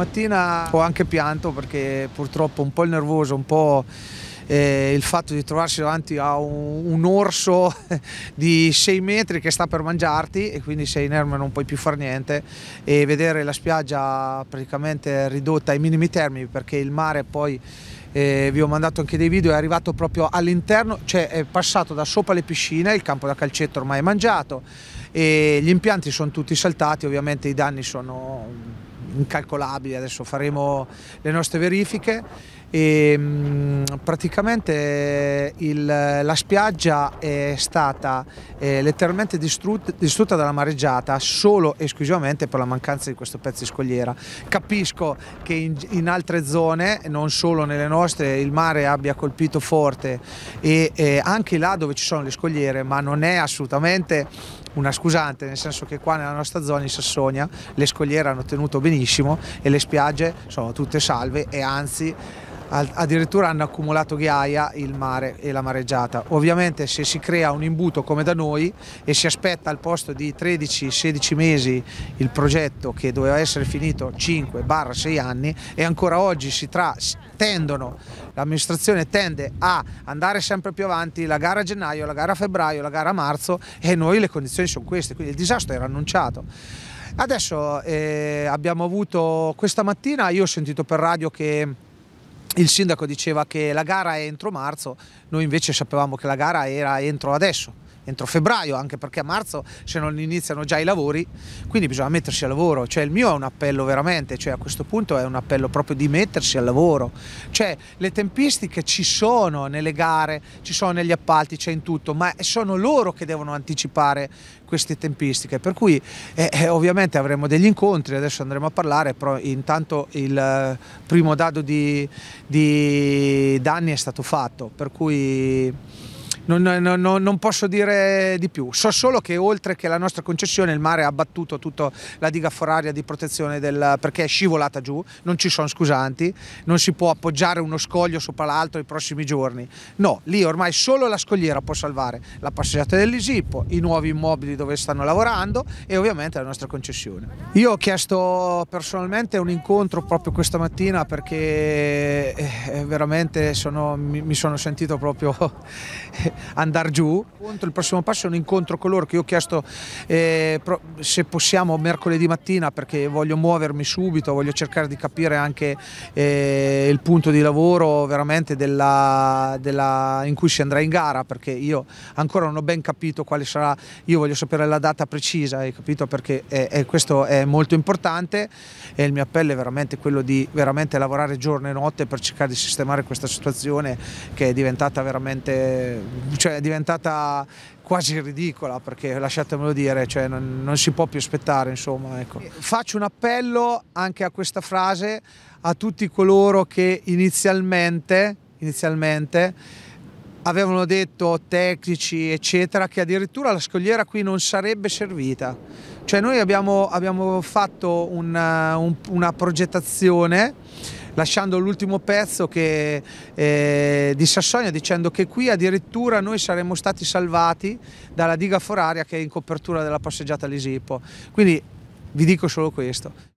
Stamattina ho anche pianto perché purtroppo un po' il nervoso, un po' eh, il fatto di trovarsi davanti a un, un orso di 6 metri che sta per mangiarti e quindi sei inerme non puoi più fare niente e vedere la spiaggia praticamente ridotta ai minimi termini perché il mare poi eh, vi ho mandato anche dei video, è arrivato proprio all'interno, cioè è passato da sopra le piscine, il campo da calcetto ormai è mangiato e gli impianti sono tutti saltati, ovviamente i danni sono incalcolabili, adesso faremo le nostre verifiche. E, mm, praticamente eh, il, la spiaggia è stata eh, letteralmente distrutta, distrutta, dalla mareggiata solo e esclusivamente per la mancanza di questo pezzo di scogliera. Capisco che in, in altre zone, non solo nelle nostre, il mare abbia colpito forte e eh, anche là dove ci sono le scogliere, ma non è assolutamente una scusante, nel senso che qua nella nostra zona in Sassonia le scogliere hanno tenuto benissimo e le spiagge sono tutte salve e anzi addirittura hanno accumulato ghiaia il mare e la mareggiata. Ovviamente se si crea un imbuto come da noi e si aspetta al posto di 13-16 mesi il progetto che doveva essere finito 5-6 anni e ancora oggi si tra, tendono, l'amministrazione tende a andare sempre più avanti, la gara a gennaio, la gara a febbraio, la gara a marzo e noi le condizioni sono queste, quindi il disastro era annunciato. Adesso eh, abbiamo avuto questa mattina, io ho sentito per radio che il sindaco diceva che la gara è entro marzo, noi invece sapevamo che la gara era entro adesso entro febbraio, anche perché a marzo se non iniziano già i lavori, quindi bisogna mettersi al lavoro, cioè il mio è un appello veramente, cioè a questo punto è un appello proprio di mettersi al lavoro, cioè le tempistiche ci sono nelle gare, ci sono negli appalti, c'è in tutto, ma sono loro che devono anticipare queste tempistiche, per cui eh, eh ovviamente avremo degli incontri, adesso andremo a parlare, però intanto il eh, primo dado di, di danni è stato fatto, per cui non, non, non, posso dire di più. So solo che oltre che la nostra concessione il mare ha abbattuto tutta la diga foraria di protezione del, perché è scivolata giù, non ci sono scusanti, non si può appoggiare uno scoglio sopra l'altro i prossimi giorni. No, lì ormai solo la scogliera può salvare la passeggiata dell'Isippo, i nuovi immobili dove stanno lavorando e ovviamente la nostra concessione. Io ho chiesto personalmente un incontro proprio questa mattina perché eh, veramente sono, mi sono sentito proprio andare giù. Il prossimo passo è un incontro con loro che io ho chiesto eh, se possiamo mercoledì mattina perché voglio muovermi subito, voglio cercare di capire anche eh, il punto di lavoro veramente della, della, in cui si andrà in gara perché io ancora non ho ben capito quale sarà, io voglio sapere la data precisa, hai capito? Perché è, eh, è, eh, questo è molto importante e il mio appello è veramente quello di veramente lavorare giorno e notte per cercare di sistemare questa situazione che è diventata veramente cioè, è diventata quasi ridicola perché lasciatemelo dire, cioè, non, non, si può più aspettare. Insomma, ecco. Faccio un appello anche a questa frase a tutti coloro che inizialmente, inizialmente avevano detto tecnici eccetera che addirittura la scogliera qui non sarebbe servita. Cioè noi abbiamo, abbiamo fatto una, eh, un, una progettazione lasciando l'ultimo pezzo che, eh, di Sassonia dicendo che qui addirittura noi saremmo stati salvati dalla diga foraria che è in copertura della passeggiata all'Isipo. Quindi vi dico solo questo.